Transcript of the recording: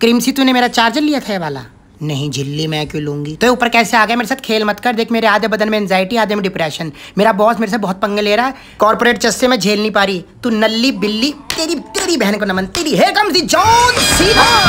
क्रिमसी तूने मेरा चार्जर लिया था ये वाला नहीं झिल्ली मैं क्यों लूंगी तो ऊपर कैसे आ गया मेरे साथ खेल मत कर देख मेरे आधे बदन में एंजाइटी आधे में डिप्रेशन मेरा बॉस मेरे से बहुत पंगे ले रहा है कॉर्पोरेट चस्से में झेल नहीं पा रही तू नल्ली बिल्ली तेरी तेरी बहन को नमन तेरी है कम सी जॉन सीधा